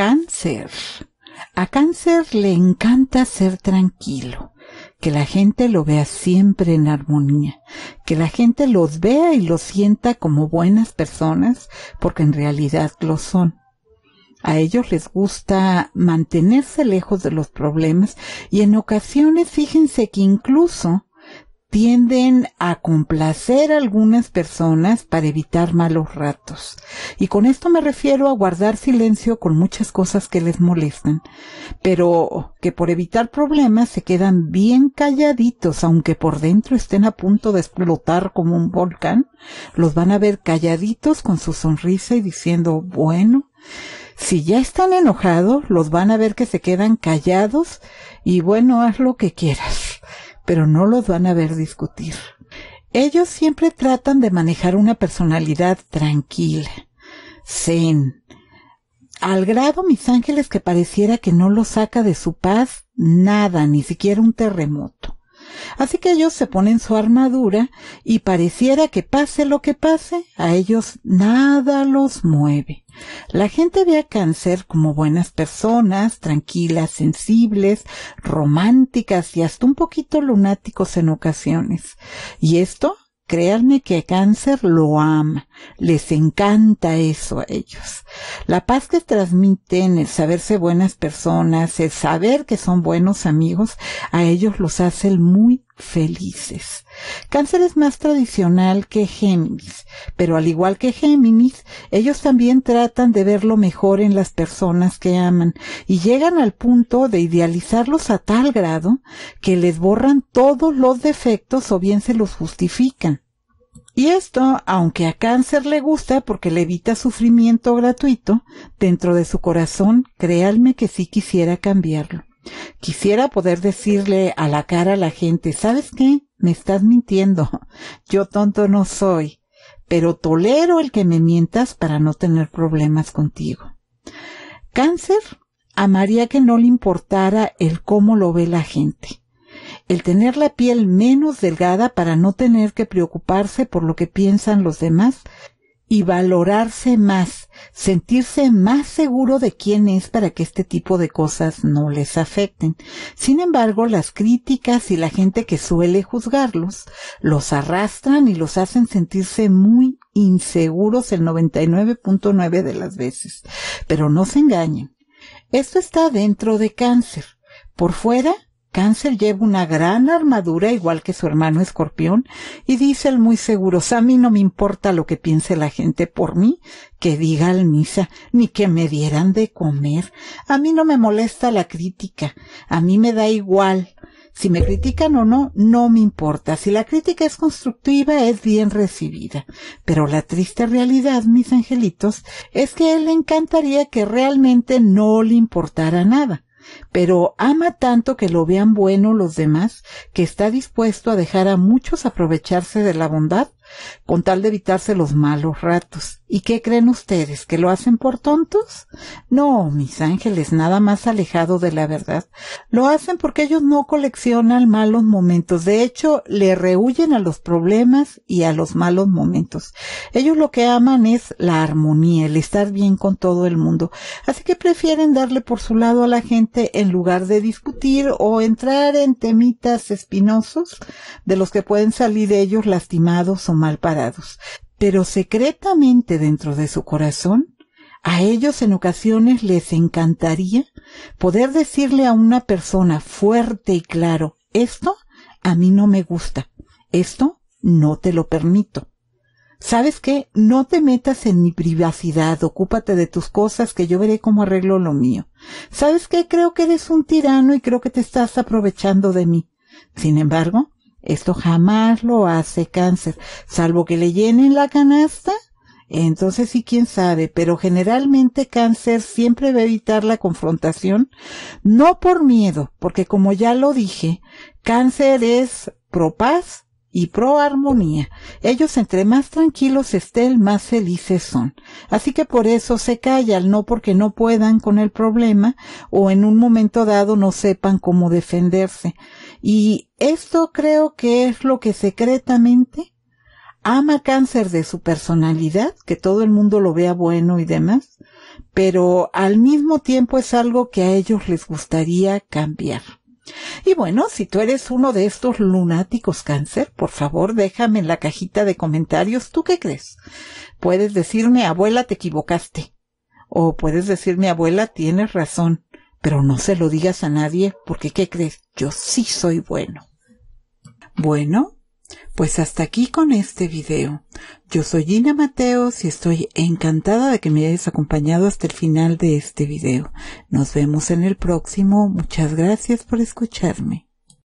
cáncer. A cáncer le encanta ser tranquilo, que la gente lo vea siempre en armonía, que la gente los vea y los sienta como buenas personas, porque en realidad lo son. A ellos les gusta mantenerse lejos de los problemas y en ocasiones fíjense que incluso tienden a complacer a algunas personas para evitar malos ratos. Y con esto me refiero a guardar silencio con muchas cosas que les molestan, pero que por evitar problemas se quedan bien calladitos, aunque por dentro estén a punto de explotar como un volcán, los van a ver calladitos con su sonrisa y diciendo, bueno, si ya están enojados, los van a ver que se quedan callados y bueno, haz lo que quieras pero no los van a ver discutir. Ellos siempre tratan de manejar una personalidad tranquila, zen, al grado, mis ángeles, que pareciera que no lo saca de su paz nada, ni siquiera un terremoto. Así que ellos se ponen su armadura y pareciera que pase lo que pase, a ellos nada los mueve. La gente ve a cáncer como buenas personas, tranquilas, sensibles, románticas y hasta un poquito lunáticos en ocasiones. Y esto Creerme que cáncer lo ama, les encanta eso a ellos. La paz que transmiten, el saberse buenas personas, el saber que son buenos amigos, a ellos los hace muy felices. Cáncer es más tradicional que Géminis, pero al igual que Géminis, ellos también tratan de ver lo mejor en las personas que aman y llegan al punto de idealizarlos a tal grado que les borran todos los defectos o bien se los justifican. Y esto, aunque a cáncer le gusta porque le evita sufrimiento gratuito, dentro de su corazón, créanme que sí quisiera cambiarlo. Quisiera poder decirle a la cara a la gente, ¿sabes qué? Me estás mintiendo. Yo tonto no soy, pero tolero el que me mientas para no tener problemas contigo. Cáncer amaría que no le importara el cómo lo ve la gente. El tener la piel menos delgada para no tener que preocuparse por lo que piensan los demás y valorarse más sentirse más seguro de quién es para que este tipo de cosas no les afecten. Sin embargo, las críticas y la gente que suele juzgarlos los arrastran y los hacen sentirse muy inseguros el 99.9 de las veces. Pero no se engañen. Esto está dentro de cáncer. Por fuera, Cáncer lleva una gran armadura igual que su hermano escorpión y dice el muy seguro, pues a mí no me importa lo que piense la gente por mí, que diga al misa, ni que me dieran de comer. A mí no me molesta la crítica, a mí me da igual. Si me critican o no, no me importa. Si la crítica es constructiva, es bien recibida. Pero la triste realidad, mis angelitos, es que él le encantaría que realmente no le importara nada pero ama tanto que lo vean bueno los demás que está dispuesto a dejar a muchos aprovecharse de la bondad con tal de evitarse los malos ratos. ¿Y qué creen ustedes? ¿Que lo hacen por tontos? No, mis ángeles, nada más alejado de la verdad. Lo hacen porque ellos no coleccionan malos momentos. De hecho, le rehuyen a los problemas y a los malos momentos. Ellos lo que aman es la armonía, el estar bien con todo el mundo. Así que prefieren darle por su lado a la gente en lugar de discutir o entrar en temitas espinosos de los que pueden salir ellos lastimados o mal parados, pero secretamente dentro de su corazón, a ellos en ocasiones les encantaría poder decirle a una persona fuerte y claro, esto a mí no me gusta, esto no te lo permito. ¿Sabes qué? No te metas en mi privacidad, ocúpate de tus cosas que yo veré cómo arreglo lo mío. ¿Sabes qué? Creo que eres un tirano y creo que te estás aprovechando de mí. Sin embargo, esto jamás lo hace cáncer, salvo que le llenen la canasta. Entonces sí, quién sabe, pero generalmente cáncer siempre va a evitar la confrontación, no por miedo, porque como ya lo dije, cáncer es pro paz y pro armonía. Ellos entre más tranquilos estén, más felices son. Así que por eso se callan, no porque no puedan con el problema o en un momento dado no sepan cómo defenderse. Y esto creo que es lo que secretamente ama cáncer de su personalidad, que todo el mundo lo vea bueno y demás, pero al mismo tiempo es algo que a ellos les gustaría cambiar. Y bueno, si tú eres uno de estos lunáticos cáncer, por favor déjame en la cajita de comentarios, ¿tú qué crees? Puedes decirme, abuela, te equivocaste. O puedes decirme, abuela, tienes razón pero no se lo digas a nadie porque, ¿qué crees? Yo sí soy bueno. Bueno, pues hasta aquí con este video. Yo soy Gina Mateos y estoy encantada de que me hayas acompañado hasta el final de este video. Nos vemos en el próximo. Muchas gracias por escucharme.